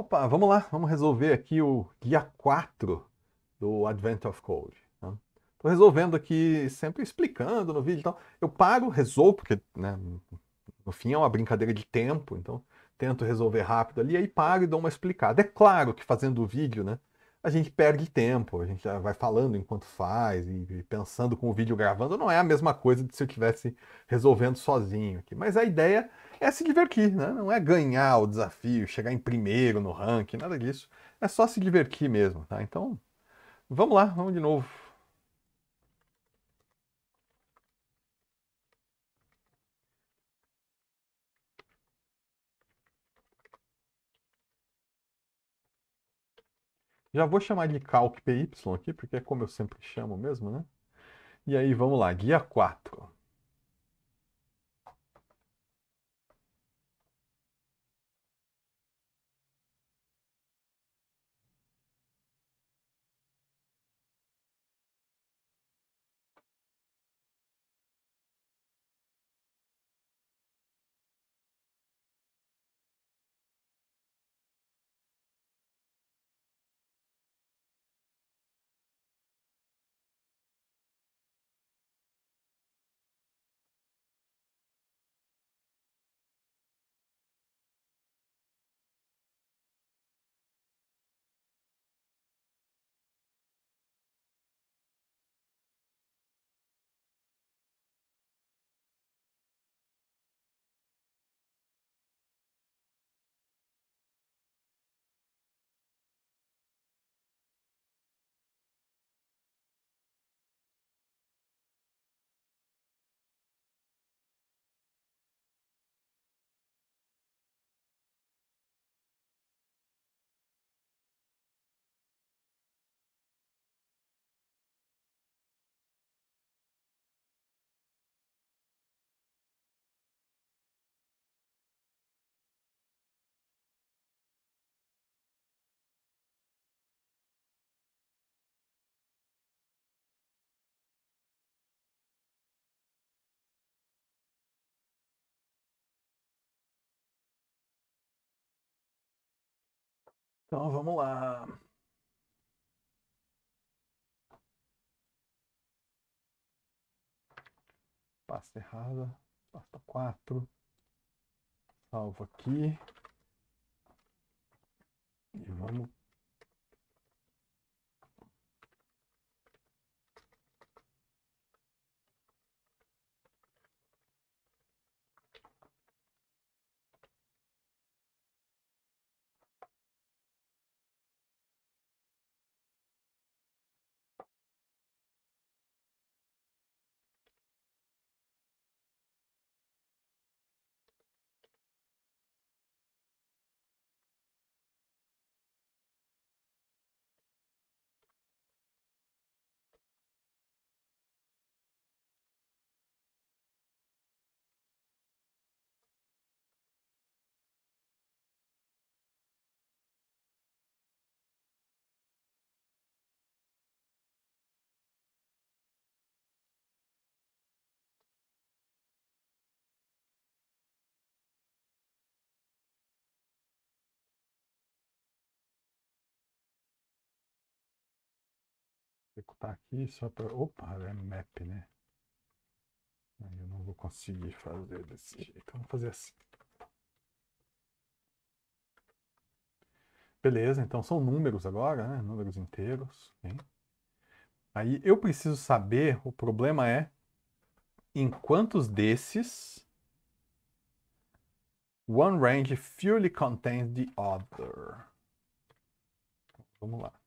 Opa, vamos lá, vamos resolver aqui o guia 4 do Advent of Code. Estou tá? né? resolvendo aqui, sempre explicando no vídeo. Então, eu paro, resolvo, porque né, no fim é uma brincadeira de tempo, então tento resolver rápido ali, aí paro e dou uma explicada. É claro que fazendo o vídeo, né, a gente perde tempo, a gente já vai falando enquanto faz e pensando com o vídeo gravando, não é a mesma coisa de se eu tivesse resolvendo sozinho aqui. Mas a ideia é se divertir, né? Não é ganhar o desafio, chegar em primeiro no ranking, nada disso. É só se divertir mesmo, tá? Então, vamos lá, vamos de novo. Já vou chamar de calc PY aqui, porque é como eu sempre chamo mesmo, né? E aí vamos lá, guia 4. Então vamos lá. Pasta errada. Pasta 4. Salvo aqui. E vamos ocultar tá aqui só para... Opa, é map, né? Eu não vou conseguir fazer desse jeito. Vamos fazer assim. Beleza, então são números agora, né? Números inteiros. Hein? Aí eu preciso saber, o problema é em quantos desses one range fully contains the other. Vamos lá.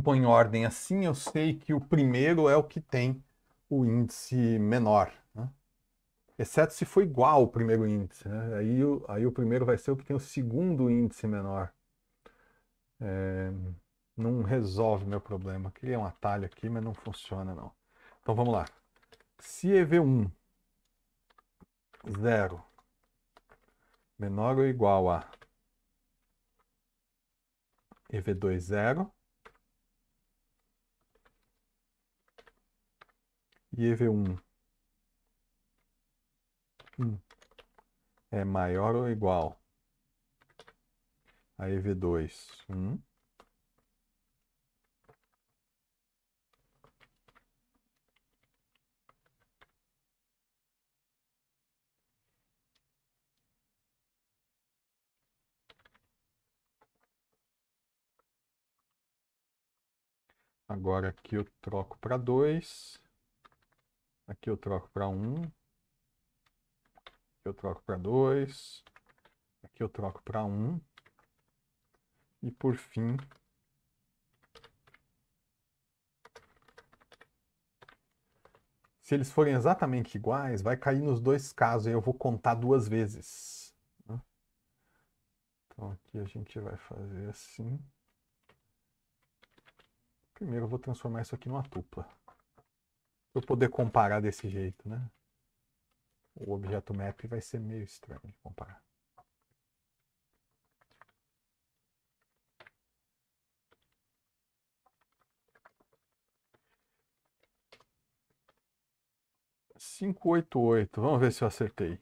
põe em ordem assim, eu sei que o primeiro é o que tem o índice menor. Né? Exceto se for igual o primeiro índice. Né? Aí, o, aí o primeiro vai ser o que tem o segundo índice menor. É, não resolve meu problema. Queria um atalho aqui, mas não funciona não. Então vamos lá. Se EV1 zero menor ou igual a EV2 zero e EV1 1 hum. é maior ou igual a EV2 1 Agora aqui eu troco para 2. Aqui eu troco para 1. Aqui eu troco para 2. Aqui eu troco para 1. E por fim, se eles forem exatamente iguais, vai cair nos dois casos e eu vou contar duas vezes. Né? Então aqui a gente vai fazer assim. Primeiro eu vou transformar isso aqui numa tupla eu poder comparar desse jeito, né? O tá. objeto map vai ser meio estranho de comparar. Cinco oito oito. Vamos ver se eu acertei.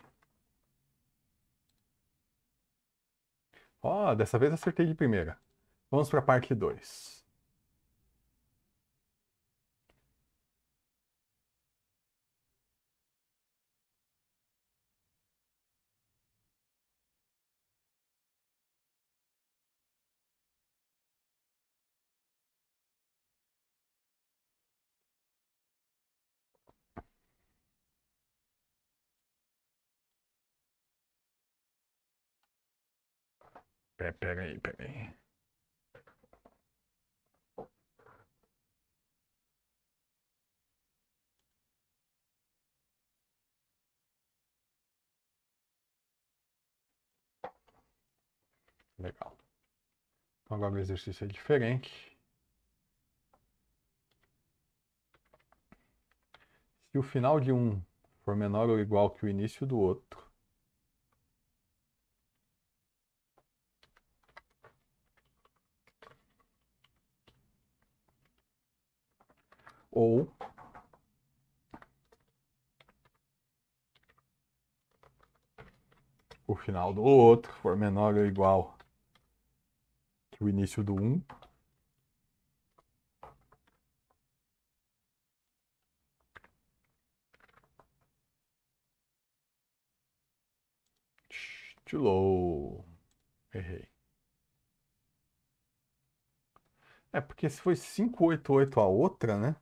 Ó, oh, dessa vez acertei de primeira. Vamos para a parte dois. Pera aí, pera aí. Legal. Então agora o exercício é diferente. Se o final de um for menor ou igual que o início do outro, ou o final do outro for menor ou igual que o início do 1, too low. Errei. É porque se foi 588 a outra, né?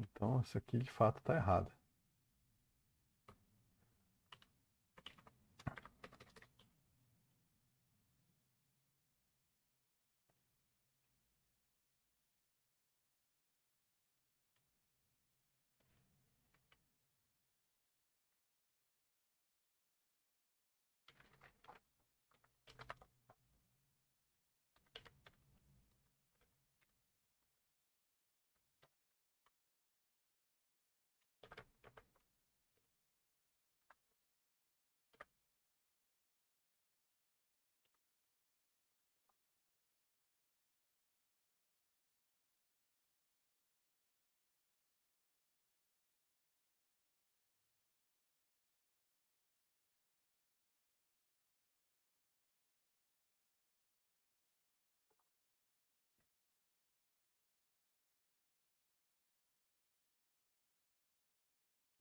Então, isso aqui de fato está errado.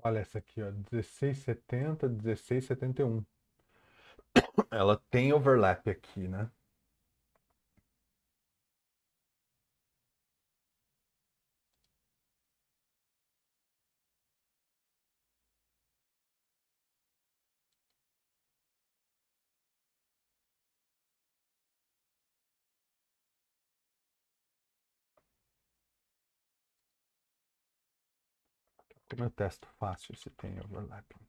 Olha essa aqui, ó, 1670, 1671. Ela tem overlap aqui, né? Como eu testo fácil se tem overlapping.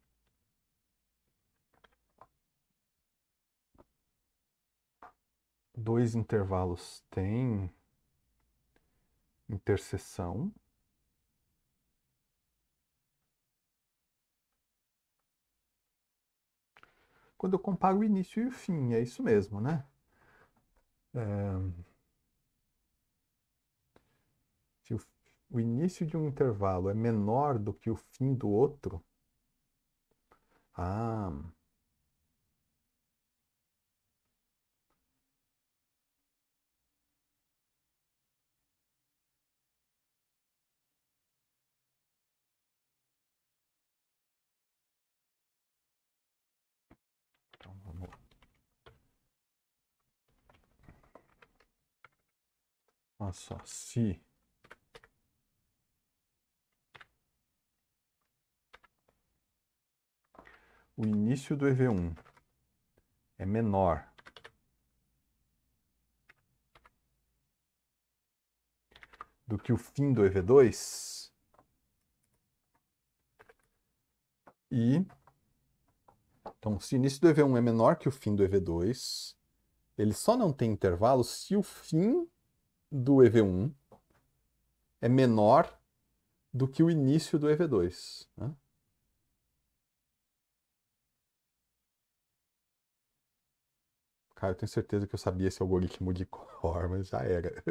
Dois intervalos têm interseção. Quando eu comparo o início e o fim, é isso mesmo, né? É... o início de um intervalo é menor do que o fim do outro, ah. Então vamos Olha só, se o início do EV1 é menor do que o fim do EV2 e então se o início do EV1 é menor que o fim do EV2, ele só não tem intervalo se o fim do EV1 é menor do que o início do EV2. Né? Cara, eu tenho certeza que eu sabia esse algoritmo de cor, mas já era.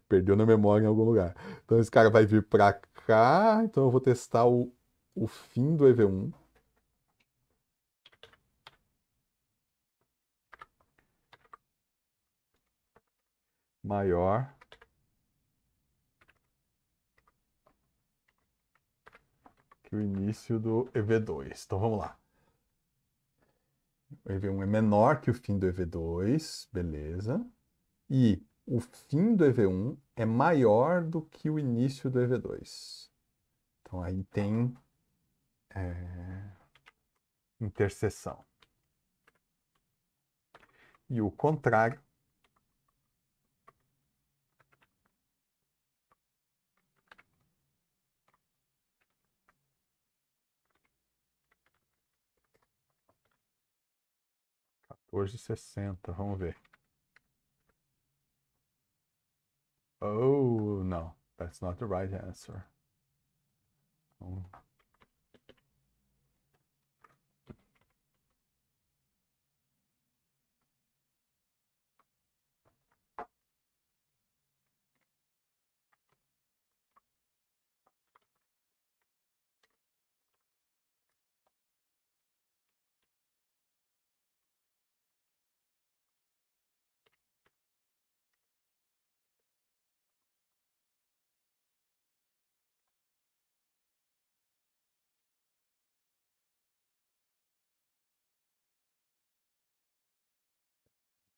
Perdeu na memória em algum lugar. Então esse cara vai vir pra cá. Então eu vou testar o, o fim do EV1. Maior. Que o início do EV2. Então vamos lá. O EV1 é menor que o fim do EV2, beleza. E o fim do EV1 é maior do que o início do EV2. Então aí tem é, interseção. E o contrário 14,60. Vamos ver. Oh, no. That's not the right answer. Oh.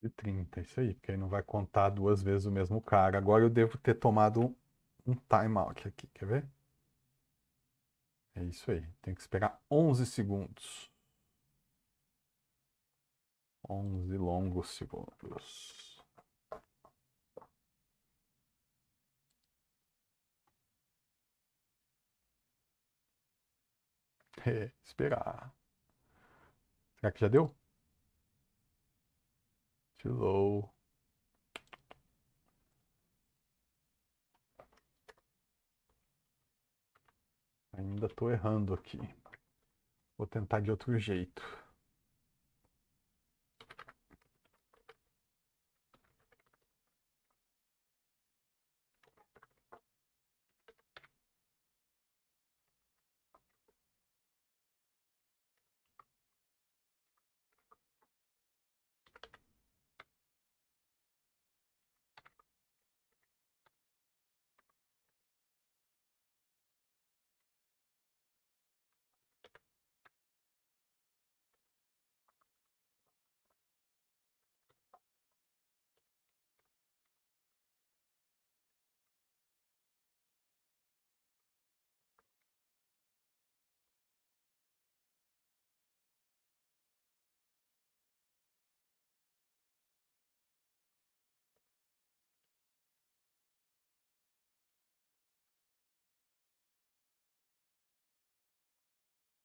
e 30, é isso aí, porque aí não vai contar duas vezes o mesmo cara. Agora eu devo ter tomado um timeout aqui, quer ver? É isso aí, tem que esperar 11 segundos. 11 longos segundos. É, esperar. Será que já deu? too low. Ainda estou errando aqui. Vou tentar de outro jeito.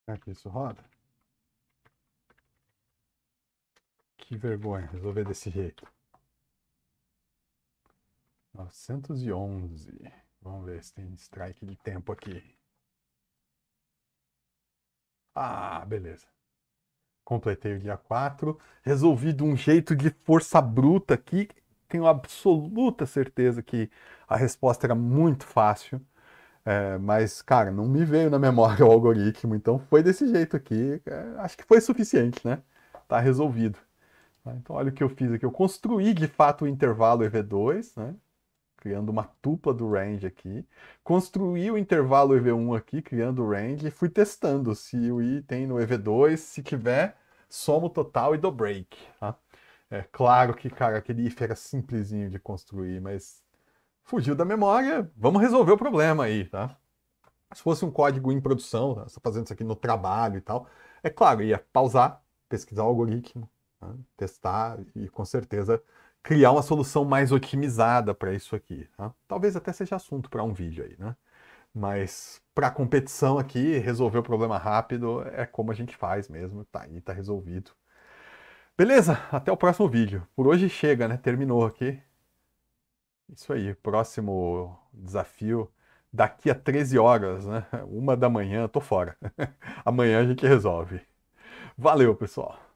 Será que isso roda? Que vergonha resolver desse jeito. 911. Vamos ver se tem strike de tempo aqui. Ah, beleza. Completei o dia 4. Resolvi de um jeito de força bruta aqui. Tenho absoluta certeza que a resposta era muito fácil. É, mas, cara, não me veio na memória o algoritmo, então foi desse jeito aqui. É, acho que foi suficiente, né? Tá resolvido. Tá, então, olha o que eu fiz aqui. Eu construí, de fato, o intervalo EV2, né? criando uma tupla do range aqui. Construí o intervalo EV1 aqui, criando o range, e fui testando se o i tem no EV2. Se tiver, somo total e dou break. Tá? É claro que, cara, aquele if era simplesinho de construir, mas fugiu da memória, vamos resolver o problema aí, tá? Se fosse um código em produção, tá? você tá fazendo isso aqui no trabalho e tal, é claro, ia pausar, pesquisar o algoritmo, né? testar e com certeza criar uma solução mais otimizada para isso aqui. Tá? Talvez até seja assunto para um vídeo aí, né? Mas para competição aqui, resolver o problema rápido é como a gente faz mesmo, tá aí, tá resolvido. Beleza? Até o próximo vídeo. Por hoje chega, né? Terminou aqui. Isso aí, próximo desafio daqui a 13 horas, né? Uma da manhã, tô fora. Amanhã a gente resolve. Valeu, pessoal!